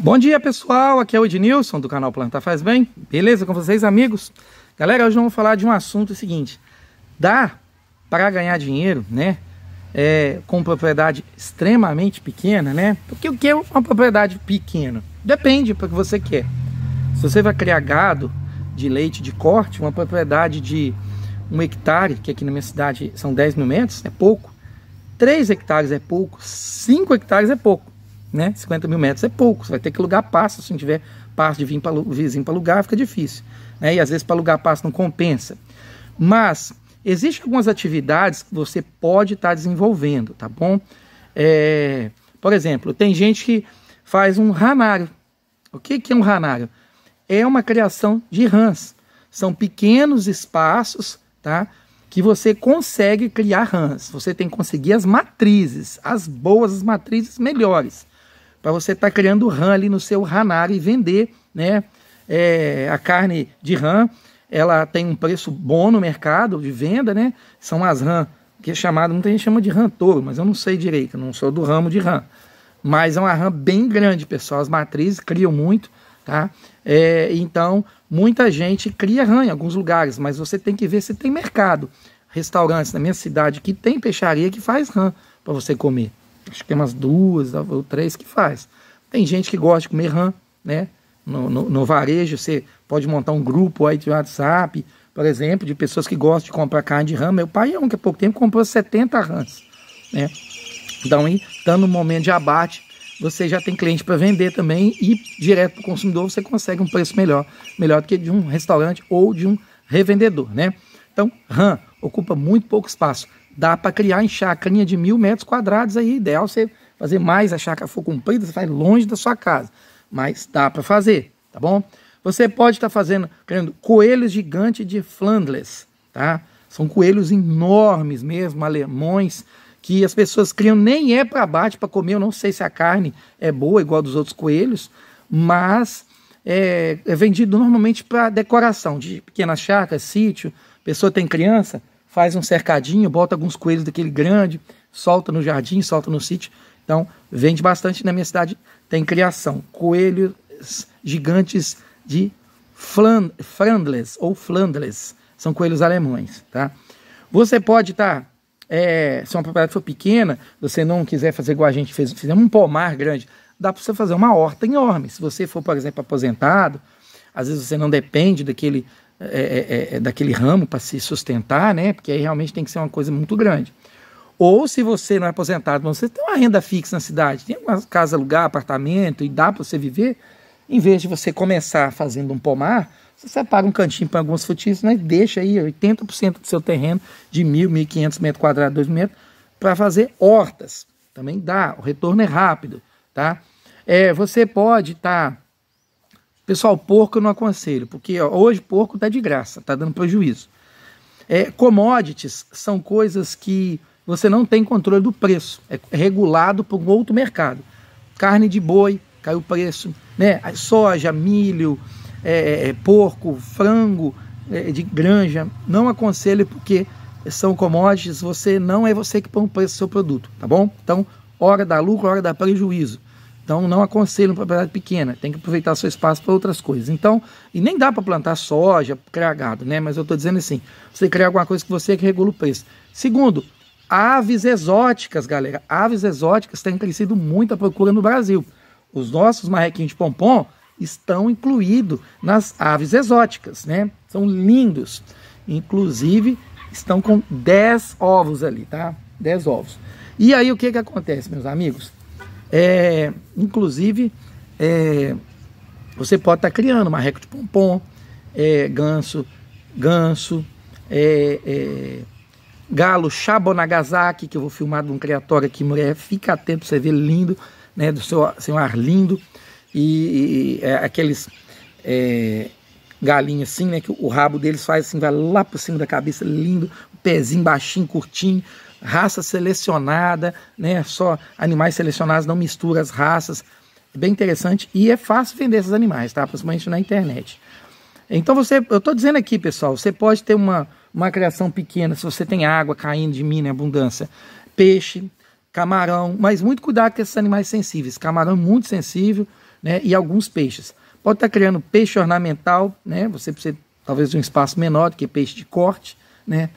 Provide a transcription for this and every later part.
Bom dia pessoal, aqui é o Ednilson do canal Plantar Faz Bem, beleza com vocês amigos? Galera, hoje vamos falar de um assunto seguinte, dá para ganhar dinheiro, né, é, com propriedade extremamente pequena, né, porque o que é uma propriedade pequena? Depende para o que você quer, se você vai criar gado de leite de corte, uma propriedade de um hectare, que aqui na minha cidade são 10 mil metros, é pouco, 3 hectares é pouco, 5 hectares é pouco, né? 50 mil metros é pouco, você vai ter que alugar passo, se não tiver passo de vir pra, vizinho para alugar, fica difícil. Né? E às vezes para alugar passo não compensa. Mas existem algumas atividades que você pode estar tá desenvolvendo, tá bom? É, por exemplo, tem gente que faz um ranário. O que, que é um ranário? É uma criação de rãs. São pequenos espaços, tá? que você consegue criar rãs. Você tem que conseguir as matrizes, as boas as matrizes melhores para você estar tá criando RAM ali no seu ranar e vender, né? É, a carne de RAM, ela tem um preço bom no mercado de venda, né? São as RAM que é chamada, muita gente chama de RAM touro, mas eu não sei direito, não sou do ramo de RAM. Mas é uma RAM bem grande, pessoal. As matrizes criam muito, tá? É, então, muita gente cria RAM em alguns lugares, mas você tem que ver se tem mercado. Restaurantes na minha cidade que tem peixaria que faz RAM para você comer acho que tem umas duas ou três que faz. Tem gente que gosta de comer rã, né? No, no, no varejo você pode montar um grupo aí de WhatsApp, por exemplo, de pessoas que gostam de comprar carne de rã. Meu pai é um que há pouco tempo comprou 70 rãs, né? Então, aí, estando no momento de abate, você já tem cliente para vender também e direto para o consumidor você consegue um preço melhor, melhor do que de um restaurante ou de um revendedor, né? Então, RAM ocupa muito pouco espaço dá para criar em chacrinha de mil metros quadrados aí. Ideal você fazer mais, a chácara for comprida, você vai longe da sua casa. Mas dá para fazer, tá bom? Você pode estar tá fazendo, criando coelhos gigantes de Flandres, tá? São coelhos enormes mesmo, alemões, que as pessoas criam, nem é para abate, para comer. Eu não sei se a carne é boa, igual dos outros coelhos, mas é, é vendido normalmente para decoração de pequena chácara, sítio. Pessoa tem criança, faz um cercadinho, bota alguns coelhos daquele grande, solta no jardim, solta no sítio. Então, vende bastante na minha cidade, tem criação. Coelhos gigantes de flan, Flandles ou Flandles, são coelhos alemães, tá? Você pode estar, tá, é, se uma propriedade for pequena, você não quiser fazer igual a gente fez, fizemos um pomar grande, dá para você fazer uma horta enorme. Se você for, por exemplo, aposentado, às vezes você não depende daquele é é, é, é, daquele ramo para se sustentar, né? Porque aí realmente tem que ser uma coisa muito grande. Ou se você não é aposentado, mas você tem uma renda fixa na cidade, tem uma casa, lugar, apartamento e dá para você viver, em vez de você começar fazendo um pomar, você paga um cantinho para alguns frutíferos né? e deixa aí 80% do seu terreno de 1.000, 1.500 metros quadrados, 2 metros, para fazer hortas. Também dá, o retorno é rápido, tá? É, você pode estar... Tá Pessoal, porco eu não aconselho, porque ó, hoje porco está de graça, está dando prejuízo. É, commodities são coisas que você não tem controle do preço, é regulado por um outro mercado. Carne de boi caiu o preço, né? soja, milho, é, é, é porco, frango é, é de granja, não aconselho porque são commodities, você não é você que põe o preço do seu produto, tá bom? Então, hora da lucro, hora da prejuízo. Então não aconselho uma propriedade pequena, tem que aproveitar seu espaço para outras coisas. Então, e nem dá para plantar soja, criar gado, né? Mas eu estou dizendo assim, você cria alguma coisa que você é que regula o preço. Segundo, aves exóticas, galera. Aves exóticas têm crescido muito a procura no Brasil. Os nossos marrequinhos de pompom estão incluídos nas aves exóticas, né? São lindos. Inclusive, estão com 10 ovos ali, tá? 10 ovos. E aí o que que acontece, meus amigos? É, inclusive, é, você pode estar tá criando marreco de pompom, é, ganso, ganso, é, é, galo Shabonagasaki, que eu vou filmar de um criatório aqui, mulher, fica atento você vê lindo, né, do seu, seu ar lindo, e, e é, aqueles galinhas assim, né? Que o rabo deles faz assim, vai lá por cima da cabeça, lindo, pezinho baixinho, curtinho raça selecionada, né? Só animais selecionados, não mistura as raças. É bem interessante e é fácil vender esses animais, tá? Principalmente na internet. Então você, eu estou dizendo aqui, pessoal, você pode ter uma, uma criação pequena, se você tem água caindo de mina em abundância, peixe, camarão, mas muito cuidado com esses animais sensíveis. Camarão é muito sensível, né? E alguns peixes. Pode estar tá criando peixe ornamental, né? Você precisa talvez de um espaço menor do que peixe de corte, né?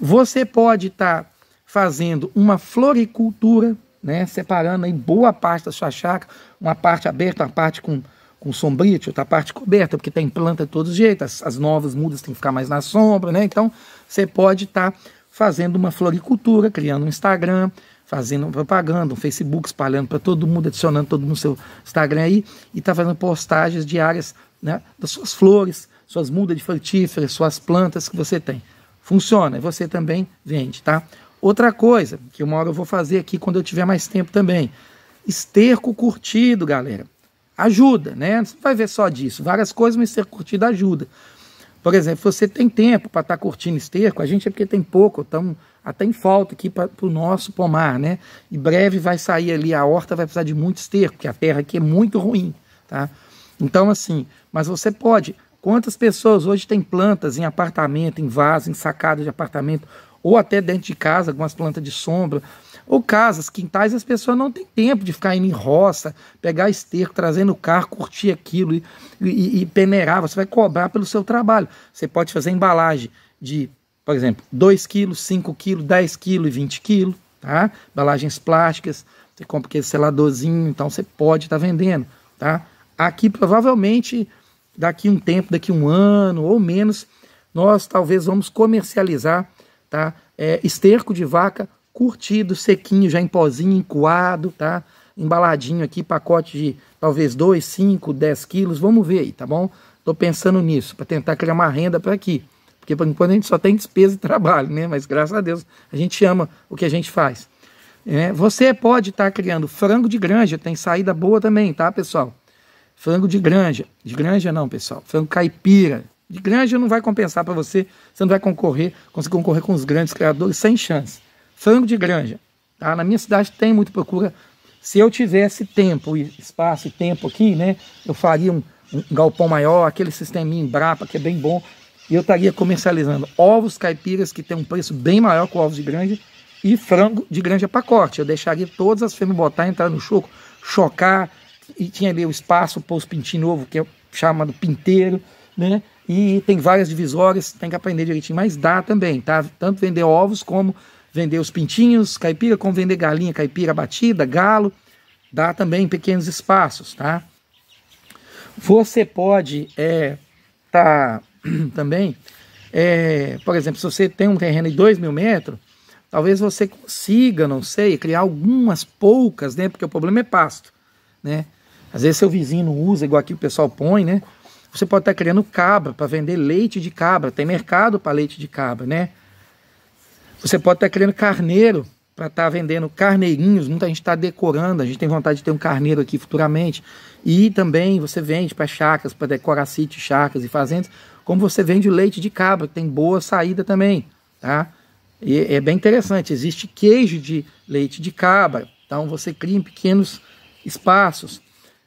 Você pode estar tá fazendo uma floricultura, né, separando aí boa parte da sua chácara, uma parte aberta, uma parte com, com sombria, outra parte coberta, porque tem planta de todos jeitos, as, as, novas mudas têm que ficar mais na sombra, né? Então, você pode estar tá fazendo uma floricultura, criando um Instagram, fazendo propaganda, um Facebook, espalhando para todo mundo, adicionando todo mundo no seu Instagram aí, e está fazendo postagens diárias né, das suas flores, suas mudas de frutíferas, suas plantas que você tem. Funciona, e você também vende, tá? Outra coisa, que uma hora eu vou fazer aqui quando eu tiver mais tempo também. Esterco curtido, galera. Ajuda, né? Você vai ver só disso. Várias coisas, mas esterco curtido ajuda. Por exemplo, você tem tempo para estar tá curtindo esterco, a gente é porque tem pouco, estamos até em falta aqui para o nosso pomar, né? E breve vai sair ali, a horta vai precisar de muito esterco, porque a terra aqui é muito ruim, tá? Então, assim, mas você pode. Quantas pessoas hoje têm plantas em apartamento, em vaso, em sacada de apartamento? ou até dentro de casa, algumas plantas de sombra, ou casas, quintais, as pessoas não têm tempo de ficar indo em roça, pegar esterco, trazendo o carro, curtir aquilo e, e, e peneirar. Você vai cobrar pelo seu trabalho. Você pode fazer embalagem de, por exemplo, 2 kg, 5 kg, 10 kg e 20 kg, tá? Embalagens plásticas, você compra aquele seladorzinho, então você pode estar tá vendendo, tá? Aqui, provavelmente, daqui um tempo, daqui um ano ou menos, nós talvez vamos comercializar tá? É, esterco de vaca curtido, sequinho, já em pozinho, coado, tá? Embaladinho aqui, pacote de talvez 2, 5, 10 quilos, vamos ver aí, tá bom? tô pensando nisso, para tentar criar uma renda para aqui. Porque por enquanto a gente só tem despesa e trabalho, né? Mas graças a Deus a gente ama o que a gente faz. É, você pode estar tá criando frango de granja, tem saída boa também, tá, pessoal? Frango de granja. De granja não, pessoal. Frango caipira. De granja não vai compensar para você, você não vai concorrer, conseguir concorrer com os grandes criadores sem chance. Frango de granja, tá? Na minha cidade tem muita procura. Se eu tivesse tempo, espaço e tempo aqui, né, eu faria um, um galpão maior, aquele sisteminha Embrapa que é bem bom, e eu estaria comercializando ovos caipiras que tem um preço bem maior que ovos de granja e frango de granja pacote. Eu deixaria todas as fêmeas botar, entrar no choco, chocar, e tinha ali o espaço para os pintinhos novo, que é chamado pinteiro, né? E tem várias divisórias, tem que aprender direitinho. Mas dá também, tá? Tanto vender ovos como vender os pintinhos caipira, como vender galinha caipira batida, galo. Dá também em pequenos espaços, tá? Você pode é, tá também, é, por exemplo, se você tem um terreno de 2 mil metros, talvez você consiga, não sei, criar algumas poucas, né? Porque o problema é pasto, né? Às vezes seu vizinho não usa, igual aqui o pessoal põe, né? você pode estar criando cabra para vender leite de cabra, tem mercado para leite de cabra, né? Você pode estar criando carneiro para estar tá vendendo carneirinhos, muita gente está decorando, a gente tem vontade de ter um carneiro aqui futuramente. E também você vende para chacras, para decorar sítios, chacras e fazendas, como você vende leite de cabra, que tem boa saída também, tá? E é bem interessante, existe queijo de leite de cabra, então você cria em pequenos espaços.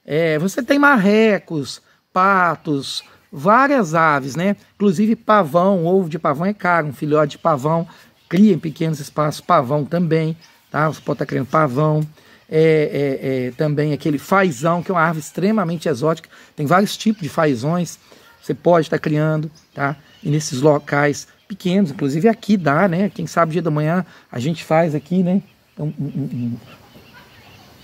É, você tem marrecos, patos, várias aves, né? Inclusive pavão, ovo de pavão é caro, um filhote de pavão cria em pequenos espaços pavão também, tá? Você pode estar tá criando pavão. É, é, é, também aquele fazão, que é uma árvore extremamente exótica, tem vários tipos de fazões, você pode estar tá criando, tá? E nesses locais pequenos, inclusive aqui dá, né? Quem sabe dia da manhã a gente faz aqui, né? Um, um,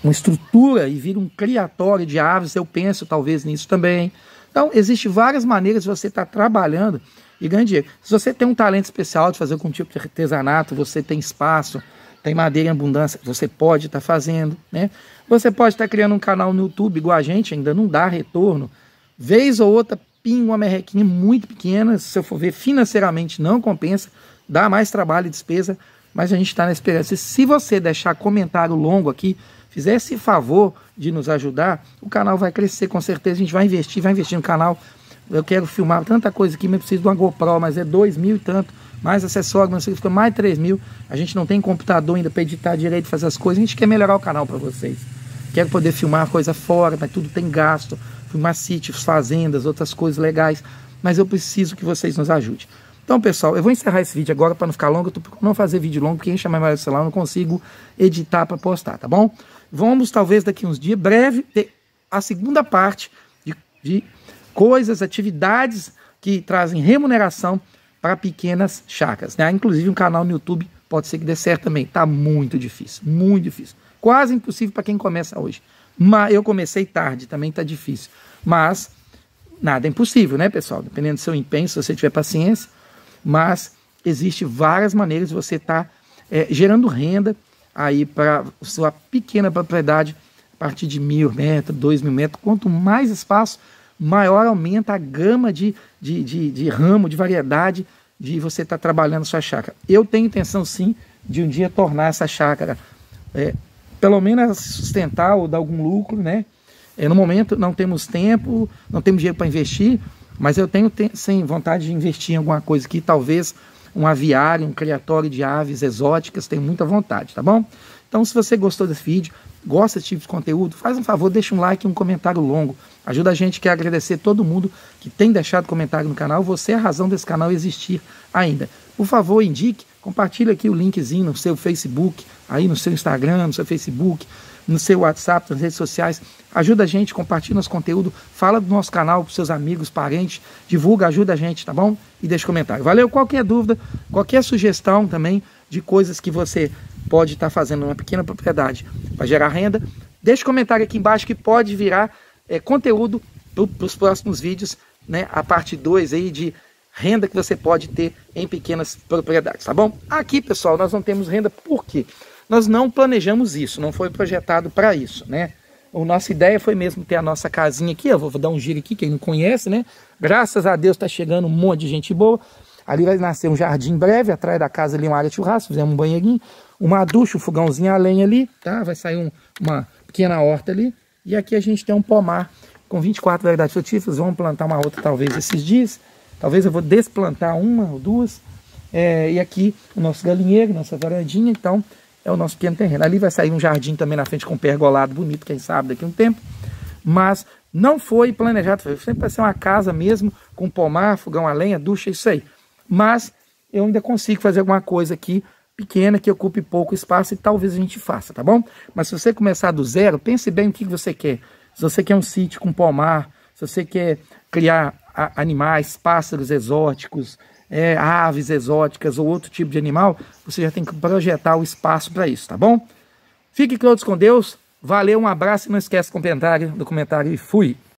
uma estrutura e vira um criatório de aves, eu penso talvez nisso também. Então, existem várias maneiras de você estar tá trabalhando e ganhar dinheiro. Se você tem um talento especial de fazer algum tipo de artesanato, você tem espaço, tem madeira em abundância, você pode estar tá fazendo, né? Você pode estar tá criando um canal no YouTube igual a gente, ainda não dá retorno. Vez ou outra, pinga uma merrequinha muito pequena, se eu for ver financeiramente não compensa, dá mais trabalho e despesa, mas a gente está na esperança. Se você deixar comentário longo aqui, fizer esse favor de nos ajudar, o canal vai crescer com certeza. A gente vai investir, vai investir no canal. Eu quero filmar tanta coisa aqui, mas preciso de uma GoPro, mas é dois mil e tanto. Mais acessório, mas fica mais três mil. A gente não tem computador ainda para editar direito, fazer as coisas. A gente quer melhorar o canal para vocês. Quero poder filmar coisa fora, mas tudo tem gasto. Filmar sítios, fazendas, outras coisas legais. Mas eu preciso que vocês nos ajudem. Então, pessoal, eu vou encerrar esse vídeo agora para não ficar longo. Eu tô não fazer vídeo longo, porque enche a memória do celular, eu não consigo editar para postar, tá bom? vamos talvez daqui uns dias, breve, ter a segunda parte de, de coisas, atividades que trazem remuneração para pequenas chacras. Né? Inclusive um canal no YouTube pode ser que dê certo também. Está muito difícil, muito difícil. Quase impossível para quem começa hoje. Mas eu comecei tarde, também está difícil. Mas nada é impossível, né, pessoal? Dependendo do seu empenho, se você tiver paciência. Mas existe várias maneiras de você estar tá, é, gerando renda aí para sua pequena propriedade a partir de mil metros, dois mil metros. Quanto mais espaço, maior aumenta a gama de, de, de, de ramo, de variedade de você estar tá trabalhando sua chácara. Eu tenho intenção sim de um dia tornar essa chácara é, pelo menos sustentar ou dar algum lucro, né? É, no momento não temos tempo, não temos dinheiro para investir, mas eu tenho sem vontade de investir em alguma coisa que talvez um aviário, um criatório de aves exóticas, tenho muita vontade, tá bom? Então, se você gostou desse vídeo, gosta desse tipo de conteúdo, faz um favor, deixa um like e um comentário longo. Ajuda a gente, quer é agradecer todo mundo que tem deixado comentário no canal. Você é a razão desse canal existir ainda. Por favor, indique Compartilha aqui o linkzinho no seu Facebook, aí no seu Instagram, no seu Facebook, no seu WhatsApp, nas redes sociais. Ajuda a gente, compartilha nosso conteúdo, fala do nosso canal para seus amigos, parentes, divulga, ajuda a gente, tá bom? E deixa um comentário. Valeu, qualquer dúvida, qualquer sugestão também de coisas que você pode estar tá fazendo numa pequena propriedade para gerar renda, deixa um comentário aqui embaixo que pode virar é, conteúdo para os próximos vídeos, né? A parte 2 aí de renda que você pode ter em pequenas propriedades, tá bom? Aqui, pessoal, nós não temos renda por quê? Nós não planejamos isso, não foi projetado para isso, né? A nossa ideia foi mesmo ter a nossa casinha aqui, eu vou dar um giro aqui, quem não conhece, né? Graças a Deus está chegando um monte de gente boa. Ali vai nascer um jardim breve, atrás da casa ali uma área de churrasco, fizemos um banheirinho, uma ducha, um fogãozinho a lenha ali, tá? Vai sair um, uma pequena horta ali. E aqui a gente tem um pomar com 24 variedades frutíferas, vamos plantar uma outra talvez esses dias. Talvez eu vou desplantar uma ou duas. É, e aqui o nosso galinheiro, nossa varandinha, então é o nosso pequeno terreno. Ali vai sair um jardim também na frente com um pergolado bonito, quem sabe daqui a um tempo. Mas não foi planejado, foi sempre para ser uma casa mesmo, com pomar, fogão a lenha, ducha, isso aí. Mas eu ainda consigo fazer alguma coisa aqui pequena que ocupe pouco espaço e talvez a gente faça, tá bom? Mas se você começar do zero, pense bem o que você quer. Se você quer um sítio com pomar, se você quer criar animais, pássaros exóticos, é, aves exóticas ou outro tipo de animal, você já tem que projetar o espaço para isso, tá bom? Fique todos com Deus, valeu, um abraço e não esquece de comentário, do comentário e fui!